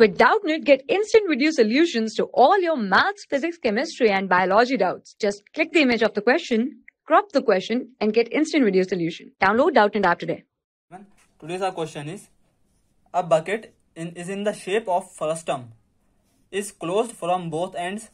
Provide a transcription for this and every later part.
With Doubtnit, get instant video solutions to all your maths, physics, chemistry, and biology doubts. Just click the image of the question, crop the question, and get instant video solution. Download Doubtnit app today. Today's our question is: A bucket in, is in the shape of frustum, is closed from both ends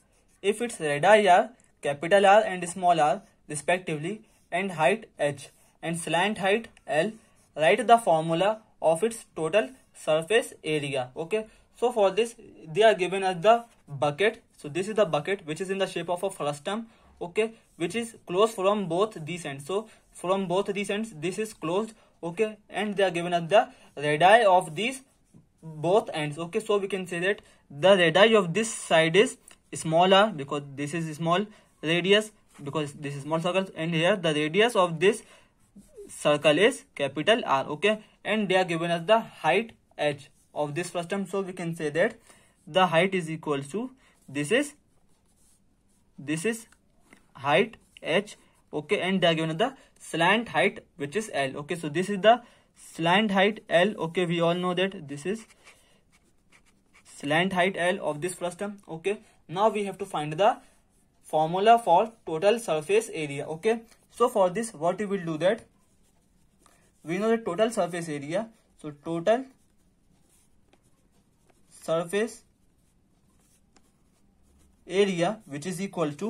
if its radii are capital R and small r respectively, and height h and slant height l. Write the formula of its total surface area. Okay. So for this, they are given as the bucket. So this is the bucket which is in the shape of a frustum, okay, which is closed from both these ends. So from both these ends, this is closed, okay, and they are given as the radii of these both ends, okay. So we can say that the radii of this side is smaller because this is small radius because this is small circle and here the radius of this circle is capital R, okay, and they are given as the height H of this frustum so we can say that the height is equal to this is this is height h okay and they are given the slant height which is l okay so this is the slant height l okay we all know that this is slant height l of this frustum okay now we have to find the formula for total surface area okay so for this what we will do that we know the total surface area so total surface area which is equal to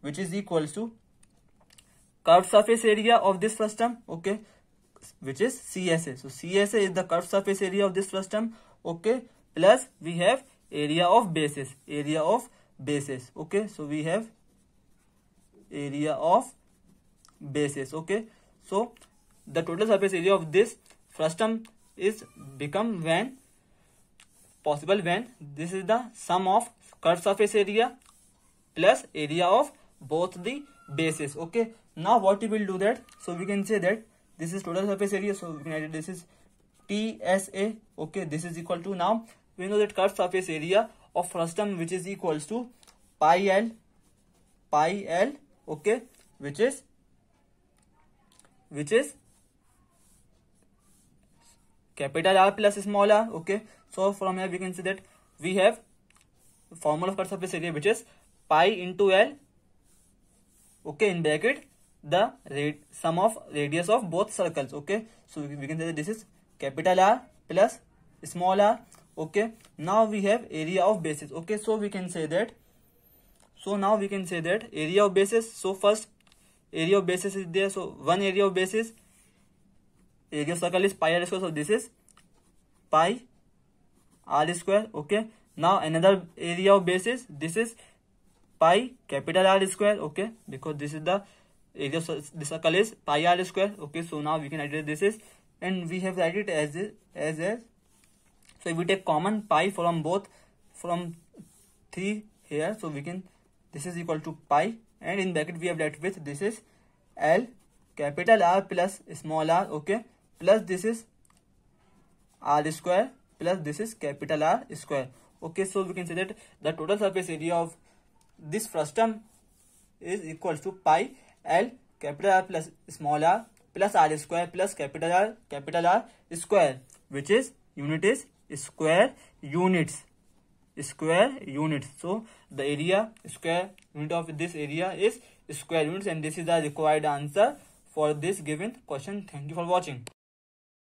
which is equal to curved surface area of this frustum okay which is csa so csa is the curved surface area of this frustum okay plus we have area of bases area of bases okay so we have area of bases okay so the total surface area of this frustum is become when possible when this is the sum of curved surface area plus area of both the bases okay now what we will do that so we can say that this is total surface area so we can write this is tsa okay this is equal to now we know that curved surface area of frustum which is equals to pi l pi l okay which is which is capital R plus small r. Okay, so from here we can see that we have formula of cut surface area which is pi into L. Okay, in bracket the sum of radius of both circles. Okay, so we can say that this is capital R plus small r. Okay, now we have area of bases. Okay, so we can say that. So now we can say that area of bases. So first area of bases is there. So one area of bases Area circle is pi r square so this is pi r square okay now another area of base is this is pi capital r square okay because this is the area of the circle is pi r square okay so now we can write this is and we have write it as as as so if we take common pi from both from 3 here so we can this is equal to pi and in bracket we have left with this is l capital r plus small r okay plus this is R square plus this is capital R square okay so we can see that the total surface area of this frustum is equal to pi L capital R plus small R plus R square plus capital R capital R square which is unit is square units square unit so the area square unit of this area is square unit and this is the required answer for this given question thank you for watching